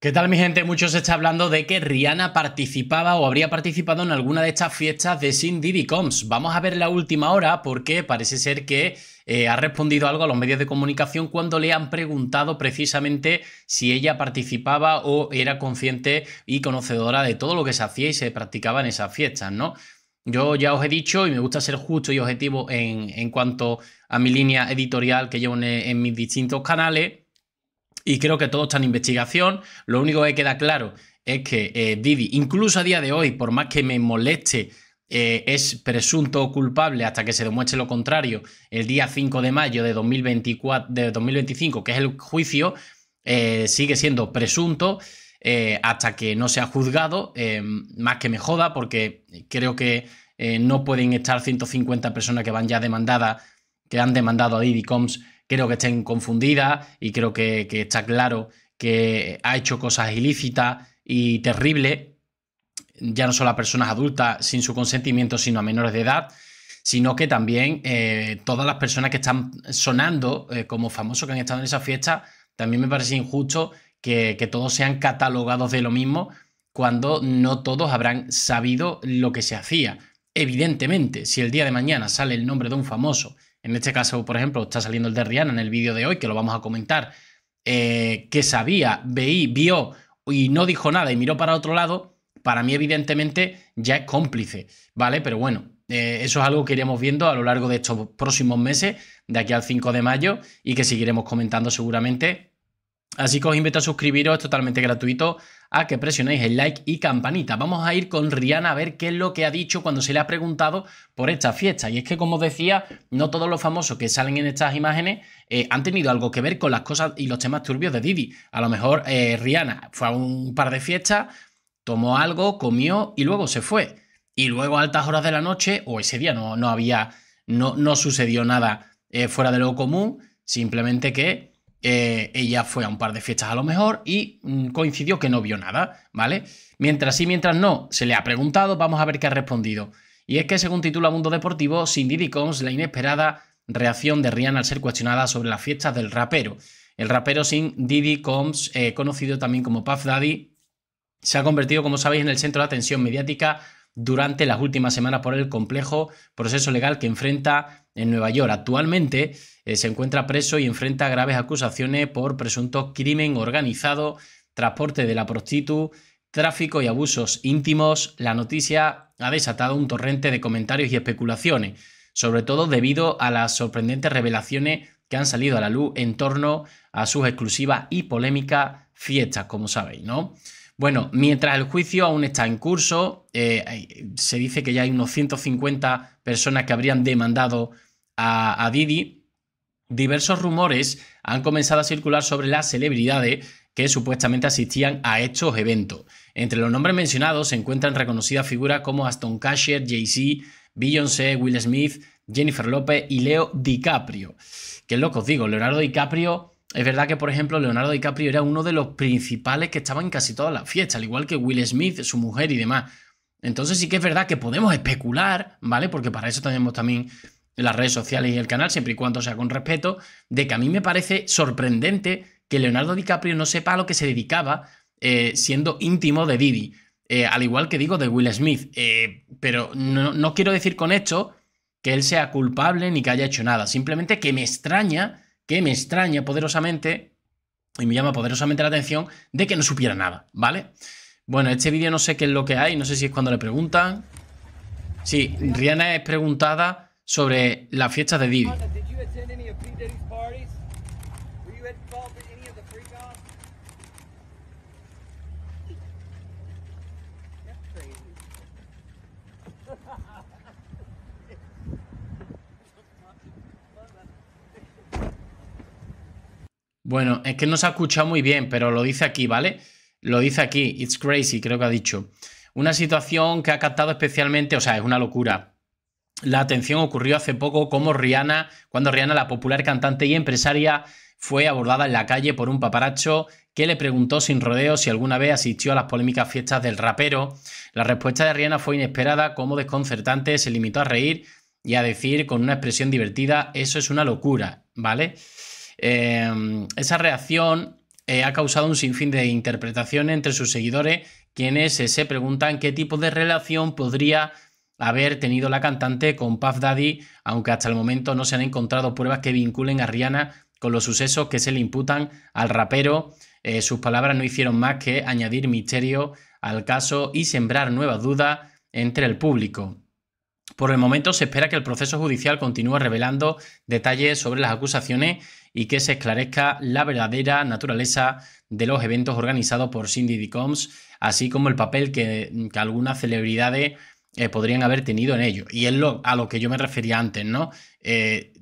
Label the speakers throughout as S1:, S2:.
S1: ¿Qué tal mi gente? Muchos está hablando de que Rihanna participaba o habría participado en alguna de estas fiestas de Sin Diddy Vamos a ver la última hora porque parece ser que eh, ha respondido algo a los medios de comunicación cuando le han preguntado precisamente si ella participaba o era consciente y conocedora de todo lo que se hacía y se practicaba en esas fiestas, ¿no? Yo ya os he dicho y me gusta ser justo y objetivo en, cuanto a mi línea editorial que llevo en, en mis distintos canales y creo que todo está en investigación. Lo único que queda claro es que eh, Didi, incluso a día de hoy, por más que me moleste, eh, es presunto culpable hasta que se demuestre lo contrario el día 5 de mayo de, 2024, de 2025, que es el juicio, eh, sigue siendo presunto eh, hasta que no sea juzgado, más que me joda, porque creo que no pueden estar 150 personas que van ya demandadas, que han demandado a Didi Combs creo que estén confundidas y creo que, está claro que ha hecho cosas ilícitas y terribles, ya no solo a personas adultas sin su consentimiento, sino a menores de edad sino que también eh, todas las personas que están sonando eh, como famosos que han estado en esa fiesta, también me parece injusto que, todos sean catalogados de lo mismo cuando no todos habrán sabido lo que se hacía. Evidentemente, si el día de mañana sale el nombre de un famoso en este caso, por ejemplo, está saliendo el de Rihanna en el vídeo de hoy, que lo vamos a comentar, eh, que sabía, veí, vio y no dijo nada y miró para otro lado, para mí evidentemente ya es cómplice, ¿vale? Pero bueno, eh, eso es algo que iremos viendo a lo largo de estos próximos meses, de aquí al 5 de mayo, y que seguiremos comentando seguramente Así que os invito a suscribiros, es totalmente gratuito, a ah, que presionéis el like y campanita. Vamos a ir con Rihanna a ver qué es lo que ha dicho cuando se le ha preguntado por esta fiesta. Y es que, como decía, no todos los famosos que salen en estas imágenes eh, han tenido algo que ver con las cosas y los temas turbios de Didi. A lo mejor eh, Rihanna fue a un par de fiestas, tomó algo, comió y luego se fue. Y luego a altas horas de la noche, o ese día no, no había, no, no sucedió nada eh, fuera de lo común, simplemente que eh, ella fue a un par de fiestas a lo mejor y mm, coincidió que no vio nada, ¿vale? Mientras sí, mientras no, se le ha preguntado, vamos a ver qué ha respondido. Y es que, según titula Mundo Deportivo, sin Diddy Combs, la inesperada reacción de Rihanna al ser cuestionada sobre las fiestas del rapero. El rapero sin Diddy Combs, eh, conocido también como Puff Daddy, se ha convertido, como sabéis, en el centro de atención mediática durante las últimas semanas por el complejo proceso legal que enfrenta en Nueva York. Actualmente eh, se encuentra preso y enfrenta graves acusaciones por presunto crimen organizado, transporte de la prostituta, tráfico y abusos íntimos. La noticia ha desatado un torrente de comentarios y especulaciones, sobre todo debido a las sorprendentes revelaciones que han salido a la luz en torno a sus exclusivas y polémicas fiestas, como sabéis, ¿no? Bueno, mientras el juicio aún está en curso, eh, se dice que ya hay unos 150 personas que habrían demandado a, Didi. Diversos rumores han comenzado a circular sobre las celebridades que supuestamente asistían a estos eventos. Entre los nombres mencionados se encuentran reconocidas figuras como Aston Cashier, Jay-Z, Beyoncé, Will Smith, Jennifer López y Leo DiCaprio. Que es lo que os digo, Leonardo DiCaprio es verdad que, por ejemplo, Leonardo DiCaprio era uno de los principales que estaba en casi todas las fiestas, al igual que Will Smith, su mujer y demás. Entonces sí que es verdad que podemos especular, ¿vale? Porque para eso tenemos también las redes sociales y el canal, siempre y cuando sea con respeto, de que a mí me parece sorprendente que Leonardo DiCaprio no sepa a lo que se dedicaba eh, siendo íntimo de Didi, eh, al igual que digo de Will Smith. Eh, pero no, no quiero decir con esto que él sea culpable ni que haya hecho nada, simplemente que me extraña que me extraña poderosamente y me llama poderosamente la atención de que no supiera nada, ¿vale? Bueno, este vídeo no sé qué es lo que hay, no sé si es cuando le preguntan. Sí, Rihanna es preguntada sobre la fiesta de Didi. Bueno, es que no se ha escuchado muy bien, pero lo dice aquí, ¿vale? Lo dice aquí, it's crazy, creo que ha dicho. Una situación que ha captado especialmente, o sea, es una locura. La atención ocurrió hace poco como Rihanna, cuando Rihanna, la popular cantante y empresaria, fue abordada en la calle por un paparacho que le preguntó sin rodeo si alguna vez asistió a las polémicas fiestas del rapero. La respuesta de Rihanna fue inesperada, como desconcertante, se limitó a reír y a decir con una expresión divertida, eso es una locura, ¿vale? Em, esa reacción eh, ha causado un sinfín de interpretaciones entre sus seguidores, quienes eh, se preguntan qué tipo de relación podría haber tenido la cantante con Puff Daddy, aunque hasta el momento no se han encontrado pruebas que vinculen a Rihanna con los sucesos que se le imputan al rapero. Eh, sus palabras no hicieron más que añadir misterio al caso y sembrar nuevas dudas entre el público. Por el momento se espera que el proceso judicial continúe revelando detalles sobre las acusaciones y que se esclarezca la verdadera naturaleza de los eventos organizados por Cindy Combs, así como el papel que, algunas celebridades eh, podrían haber tenido en ello. Y es lo, a lo que yo me refería antes, ¿no? Eh,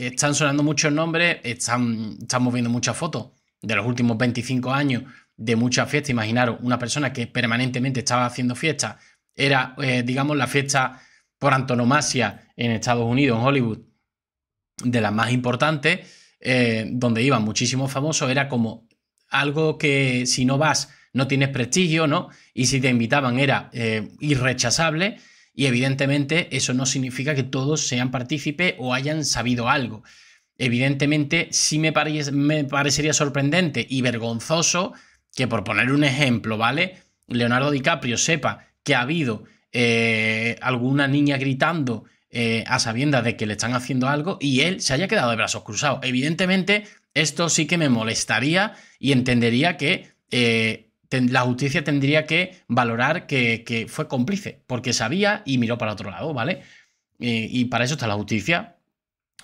S1: están sonando muchos nombres, están, estamos viendo muchas fotos de los últimos 25 años de muchas fiestas. Imaginaros, una persona que permanentemente estaba haciendo fiestas, era, eh, digamos, la fiesta por antonomasia en Estados Unidos, en Hollywood, de las más importantes. Eh, donde iban muchísimos famosos, era como algo que si no vas no tienes prestigio, ¿no? Y si te invitaban era eh, irrechazable. Y evidentemente eso no significa que todos sean partícipes o hayan sabido algo. Evidentemente sí me, me parecería sorprendente y vergonzoso que, por poner un ejemplo, ¿vale? Leonardo DiCaprio sepa que ha habido eh, alguna niña gritando eh, a sabiendas de que le están haciendo algo y él se haya quedado de brazos cruzados. Evidentemente, esto sí que me molestaría y entendería que eh, la justicia tendría que valorar que, fue cómplice, porque sabía y miró para otro lado, ¿vale? Eh, y para eso está la justicia.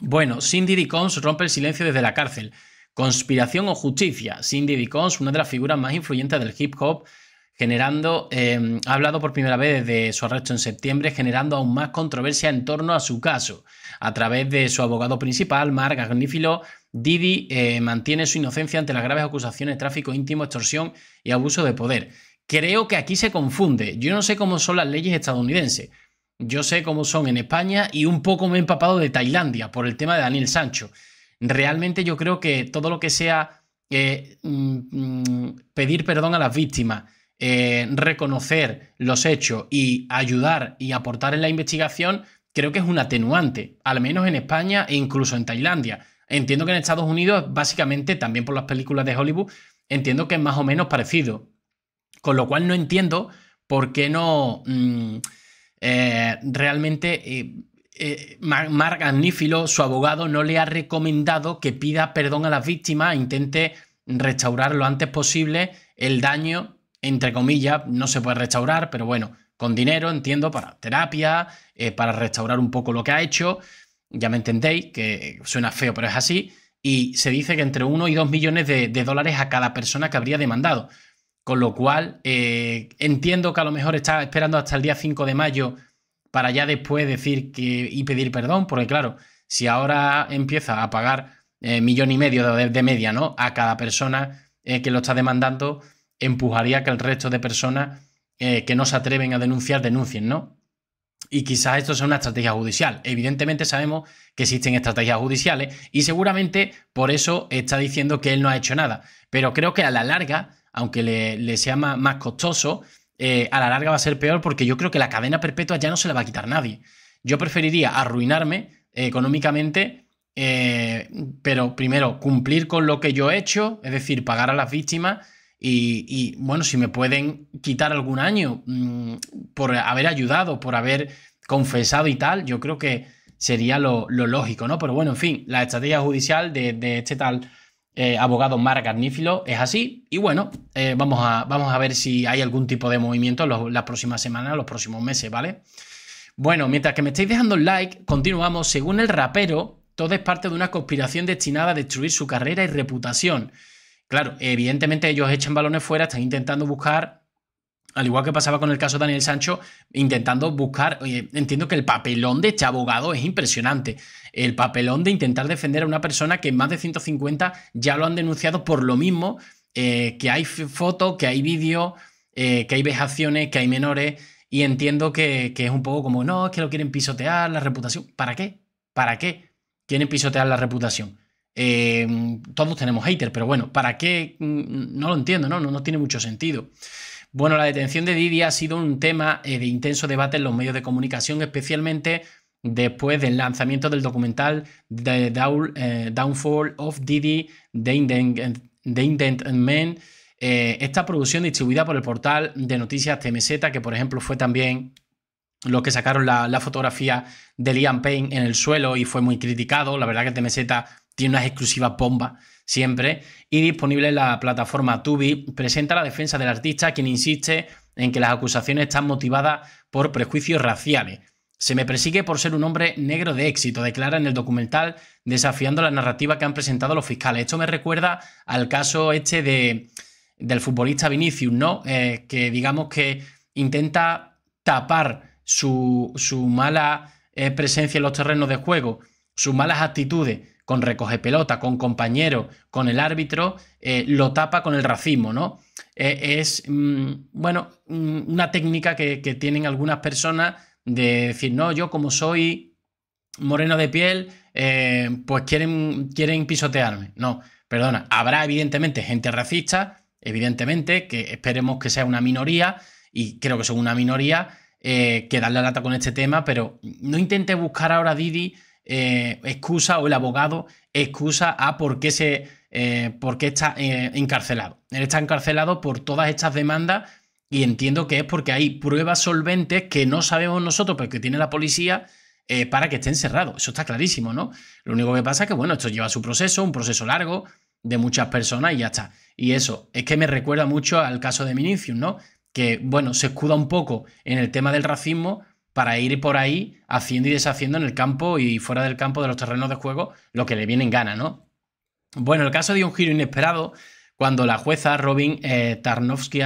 S1: Bueno, Cindy Dicons rompe el silencio desde la cárcel. Conspiración o justicia. Cindy es una de las figuras más influyentes del hip hop generando, em, ha hablado por primera vez de su arresto en septiembre, generando aún más controversia en torno a su caso. A través de su abogado principal, Mark Agnifilo Didi eh, mantiene su inocencia ante las graves acusaciones de tráfico íntimo, extorsión y abuso de poder. Creo que aquí se confunde. Yo no sé cómo son las leyes estadounidenses. Yo sé cómo son en España y un poco me he empapado de Tailandia por el tema de Daniel Sancho. Realmente yo creo que todo lo que sea eh, mm, mm, pedir perdón a las víctimas, eh, reconocer los hechos y ayudar y aportar en la investigación, creo que es un atenuante, al menos en España e incluso en Tailandia. Entiendo que en Estados Unidos, básicamente, también por las películas de Hollywood, entiendo que es más o menos parecido. Con lo cual no entiendo por qué no mm, eh, realmente eh, Mark su abogado, no le ha recomendado que pida perdón a las víctimas, intente restaurar lo antes posible el daño entre comillas, no se puede restaurar, pero bueno, con dinero, entiendo, para terapia, eh, para restaurar un poco lo que ha hecho. Ya me entendéis, que suena feo, pero es así. Y se dice que entre 1 y 2 millones de, dólares a cada persona que habría demandado. Con lo cual, eh, entiendo que a lo mejor está esperando hasta el día 5 de mayo para ya después decir que y pedir perdón, porque claro, si ahora empieza a pagar eh, millón y medio de, media ¿no? a cada persona que lo está demandando, empujaría que el resto de personas eh, que no se atreven a denunciar denuncien, ¿no? Y quizás esto sea una estrategia judicial. Evidentemente sabemos que existen estrategias judiciales y seguramente por eso está diciendo que él no ha hecho nada. Pero creo que a la larga, aunque le, sea más, costoso, eh, a la larga va a ser peor porque yo creo que la cadena perpetua ya no se la va a quitar nadie. Yo preferiría arruinarme eh, económicamente, pero primero cumplir con lo que yo he hecho, es decir, pagar a las víctimas y, bueno, si me pueden quitar algún año mm, por haber ayudado, por haber confesado y tal, yo creo que sería lo, lógico, ¿no? Pero bueno, en fin, la estrategia judicial de, este tal eh, abogado Mara Garnífilo es así. Y bueno, eh, vamos, a, vamos a ver si hay algún tipo de movimiento en las próximas semanas, los próximos meses, ¿vale? Bueno, mientras que me estáis dejando el like, continuamos. Según el rapero, todo es parte de una conspiración destinada a destruir su carrera y reputación. Claro, evidentemente ellos echan balones fuera, están intentando buscar, al igual que pasaba con el caso de Daniel Sancho, intentando buscar, entiendo que el papelón de este abogado es impresionante, el papelón de intentar defender a una persona que más de 150 ya lo han denunciado por lo mismo, eh, que hay fotos, que hay vídeos, eh, que hay vejaciones, que hay menores, y entiendo que, que es un poco como, no, es que lo quieren pisotear, la reputación, ¿para qué? ¿Para qué quieren pisotear la reputación? Em, todos tenemos haters, pero bueno, ¿para qué? Mm, no lo entiendo, ¿no? No, tiene mucho sentido. Bueno, la detención de Didi ha sido un tema eh, de intenso debate en los medios de comunicación, especialmente después del lanzamiento del documental The eh, Downfall of Didi, The Indent, Men. Eh, esta producción distribuida por el portal de noticias TMZ, que por ejemplo fue también lo que sacaron la, la fotografía de Liam Payne en el suelo y fue muy criticado. La verdad que TMZ tiene unas exclusivas bombas siempre. Y disponible en la plataforma Tubi, presenta la defensa del artista, quien insiste en que las acusaciones están motivadas por prejuicios raciales. Se me persigue por ser un hombre negro de éxito, declara en el documental, desafiando la narrativa que han presentado los fiscales. Esto me recuerda al caso este de, del futbolista Vinicius, ¿no? Eh, que digamos que intenta tapar su, mala eh, presencia en los terrenos de juego, sus malas actitudes, con recoge pelota, con compañero, con el árbitro, eh, lo tapa con el racismo, ¿no? Eh, es, mm, bueno, mm, una técnica que, tienen algunas personas de decir, no, yo como soy moreno de piel, eh, pues quieren, quieren pisotearme. No, perdona, habrá evidentemente gente racista, evidentemente, que esperemos que sea una minoría, y creo que son una minoría, que dan la lata con este tema, pero no intente buscar ahora, Didi, eh, excusa o el abogado excusa a por qué, se, eh, está eh, encarcelado. Él está encarcelado por todas estas demandas y entiendo que es porque hay pruebas solventes que no sabemos nosotros, pero que tiene la policía para que esté encerrado. Eso está clarísimo, ¿no? Lo único que pasa es que, bueno, esto lleva su proceso, un proceso largo de muchas personas y ya está. Y eso es que me recuerda mucho al caso de Minicius, ¿no? Que, bueno, se escuda un poco en el tema del racismo, para ir por ahí haciendo y deshaciendo en el campo y fuera del campo de los terrenos de juego lo que le viene en gana, ¿no? Bueno, el caso dio un giro inesperado cuando la jueza Robin eh, Tarnowsky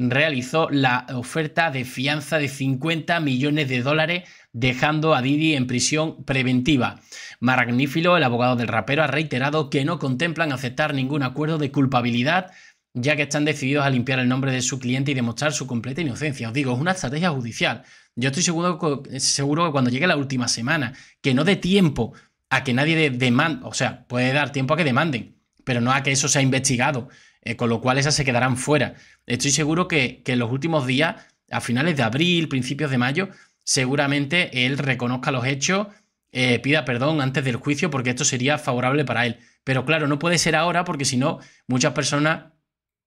S1: realizó la oferta de fianza de 50 millones de dólares dejando a Didi en prisión preventiva. Magnífilo, el abogado del rapero, ha reiterado que no contemplan aceptar ningún acuerdo de culpabilidad ya que están decididos a limpiar el nombre de su cliente y demostrar su completa inocencia. Os digo, es una estrategia judicial. Yo estoy seguro, seguro que cuando llegue la última semana, que no dé tiempo a que nadie demande, o sea, puede dar tiempo a que demanden, pero no a que eso sea investigado, eh, con lo cual esas se quedarán fuera. Estoy seguro que, en los últimos días, a finales de abril, principios de mayo, seguramente él reconozca los hechos, eh, pida perdón antes del juicio, porque esto sería favorable para él. Pero claro, no puede ser ahora, porque si no, muchas personas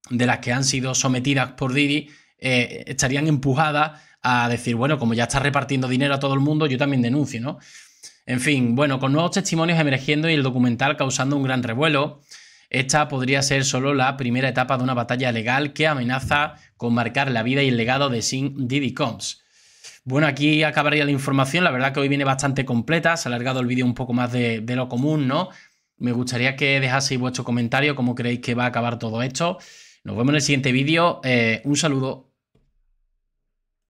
S1: de las que han sido sometidas por Didi eh, estarían empujadas a decir, bueno, como ya está repartiendo dinero a todo el mundo, yo también denuncio, ¿no? En fin, bueno, con nuevos testimonios emergiendo y el documental causando un gran revuelo, esta podría ser solo la primera etapa de una batalla legal que amenaza con marcar la vida y el legado de Sin Didi Combs. Bueno, aquí acabaría la información, la verdad que hoy viene bastante completa, se ha alargado el vídeo un poco más de, de lo común, ¿no? Me gustaría que dejaseis vuestro comentario, cómo creéis que va a acabar todo esto. Nos vemos en el siguiente vídeo. Eh, un saludo.